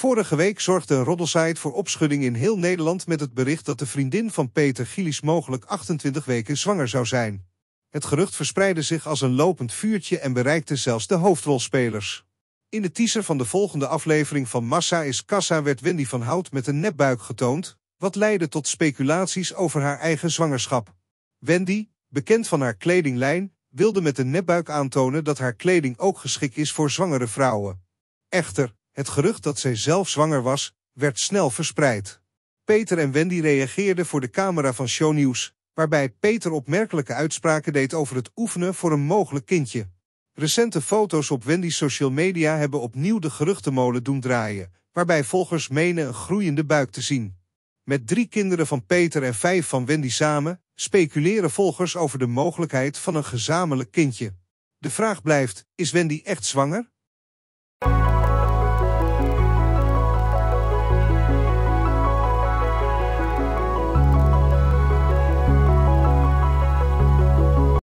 Vorige week zorgde Roddelsite voor opschudding in heel Nederland met het bericht dat de vriendin van Peter Gillies mogelijk 28 weken zwanger zou zijn. Het gerucht verspreidde zich als een lopend vuurtje en bereikte zelfs de hoofdrolspelers. In de teaser van de volgende aflevering van Massa is Kassa werd Wendy van Hout met een netbuik getoond, wat leidde tot speculaties over haar eigen zwangerschap. Wendy, bekend van haar kledinglijn, wilde met een netbuik aantonen dat haar kleding ook geschikt is voor zwangere vrouwen. Echter, het gerucht dat zij zelf zwanger was, werd snel verspreid. Peter en Wendy reageerden voor de camera van Show News, waarbij Peter opmerkelijke uitspraken deed over het oefenen voor een mogelijk kindje. Recente foto's op Wendy's social media hebben opnieuw de geruchtenmolen doen draaien, waarbij volgers menen een groeiende buik te zien. Met drie kinderen van Peter en vijf van Wendy samen, speculeren volgers over de mogelijkheid van een gezamenlijk kindje. De vraag blijft, is Wendy echt zwanger?